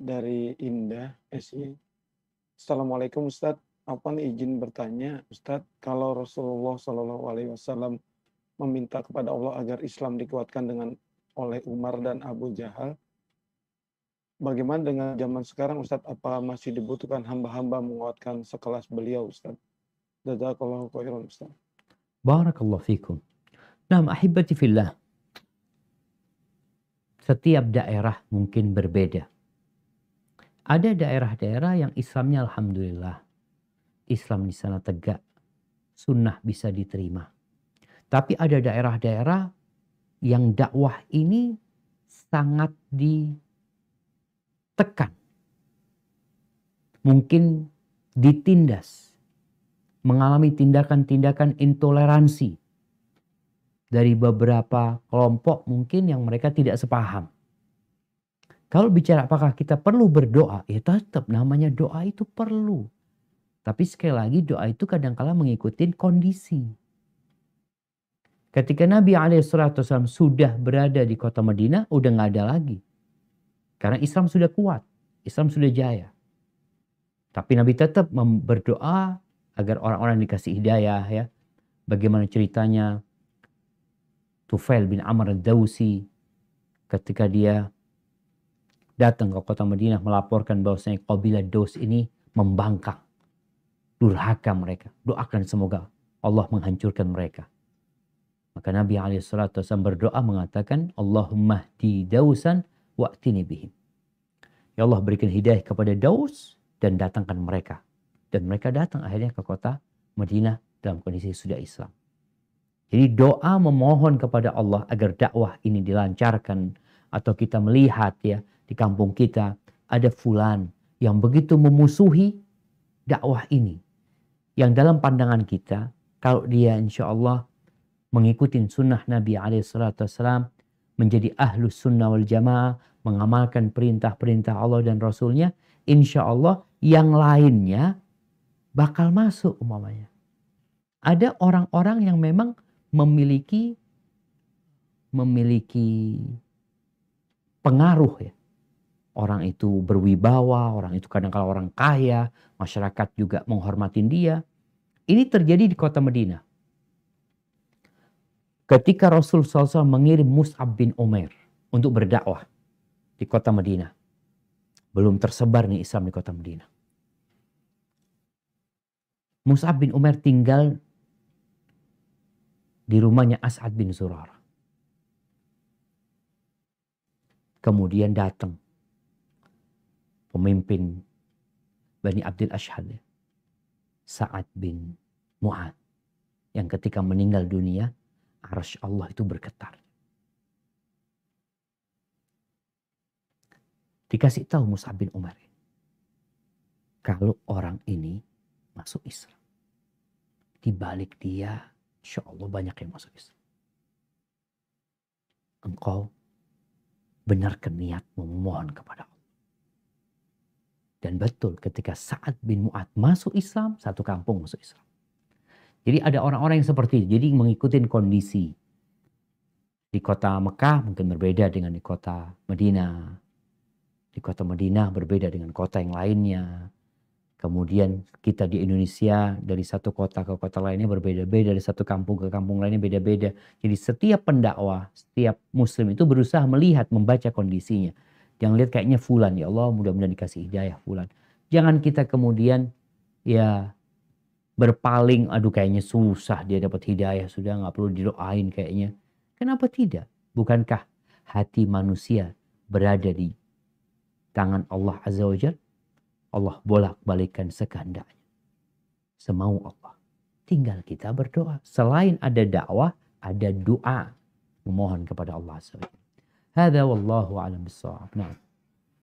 dari Indah SI. Assalamualaikum Ustaz, nih izin bertanya Ustaz, kalau Rasulullah Shallallahu Alaihi Wasallam meminta kepada Allah agar Islam dikuatkan dengan oleh Umar dan Abu Jahal, bagaimana dengan zaman sekarang Ustaz? Apa masih dibutuhkan hamba-hamba menguatkan sekelas beliau Ustaz? Jazakallahu khairan Ustaz. Barakallahu fikum. Nah, ahibati fillah. Setiap daerah mungkin berbeda ada daerah-daerah yang Islamnya alhamdulillah. Islam di sana tegak. Sunnah bisa diterima. Tapi ada daerah-daerah yang dakwah ini sangat ditekan. Mungkin ditindas. Mengalami tindakan-tindakan intoleransi dari beberapa kelompok mungkin yang mereka tidak sepaham. Kalau bicara apakah kita perlu berdoa, ya tetap namanya doa itu perlu. Tapi sekali lagi doa itu kadangkala mengikuti kondisi. Ketika Nabi Alaihissalam sudah berada di kota Madinah udah nggak ada lagi. Karena Islam sudah kuat, Islam sudah jaya. Tapi Nabi tetap berdoa agar orang-orang dikasih hidayah ya. Bagaimana ceritanya Tufail bin Amr al-Dawsi ketika dia datang ke kota Madinah melaporkan bahwasanya kabilah Dos ini membangkang. Durhaka mereka. Doakan semoga Allah menghancurkan mereka. Maka Nabi SAW berdoa mengatakan, Allahumma di dausan wa'tini bihim. Ya Allah berikan hidayah kepada daus dan datangkan mereka. Dan mereka datang akhirnya ke kota Madinah dalam kondisi sudah Islam. Jadi doa memohon kepada Allah agar dakwah ini dilancarkan atau kita melihat ya di kampung kita ada fulan yang begitu memusuhi dakwah ini. Yang dalam pandangan kita, kalau dia insya Allah mengikuti sunnah Nabi SAW, menjadi ahlu sunnah wal jamaah, mengamalkan perintah-perintah Allah dan Rasulnya, insya Allah yang lainnya bakal masuk umamanya. Ada orang-orang yang memang memiliki memiliki pengaruh ya orang itu berwibawa, orang itu kadang kala orang kaya, masyarakat juga menghormatin dia. Ini terjadi di kota Medina. Ketika Rasul SAW mengirim Mus'ab bin Umair untuk berdakwah di kota Medina. Belum tersebar nih Islam di kota Medina. Mus'ab bin Umair tinggal di rumahnya As'ad bin Zurarah. kemudian datang pemimpin Bani Abdul Ashad, Sa'ad bin Mu'ad yang ketika meninggal dunia arsy Allah itu bergetar. Dikasih tahu Mus'ab bin Umar kalau orang ini masuk Islam. Di balik dia insya Allah banyak yang masuk Islam. Engkau benarkan keniat memohon kepada dan betul ketika Sa'ad bin Mu'ad masuk Islam, satu kampung masuk Islam. Jadi ada orang-orang yang seperti itu. Jadi mengikuti kondisi. Di kota Mekah mungkin berbeda dengan di kota Medina. Di kota Medina berbeda dengan kota yang lainnya. Kemudian kita di Indonesia dari satu kota ke kota lainnya berbeda-beda, dari satu kampung ke kampung lainnya beda-beda. Jadi setiap pendakwah, setiap muslim itu berusaha melihat, membaca kondisinya. Yang lihat kayaknya fulan ya Allah mudah-mudahan dikasih hidayah fulan. Jangan kita kemudian ya berpaling aduh kayaknya susah dia dapat hidayah sudah nggak perlu didoain kayaknya. Kenapa tidak? Bukankah hati manusia berada di tangan Allah Azza wa Jal? Allah bolak-balikan sekandanya. Semau Allah. Tinggal kita berdoa. Selain ada dakwah, ada doa. Memohon kepada Allah Azza wa Jal. هذا والله أعلم بالصواب نعم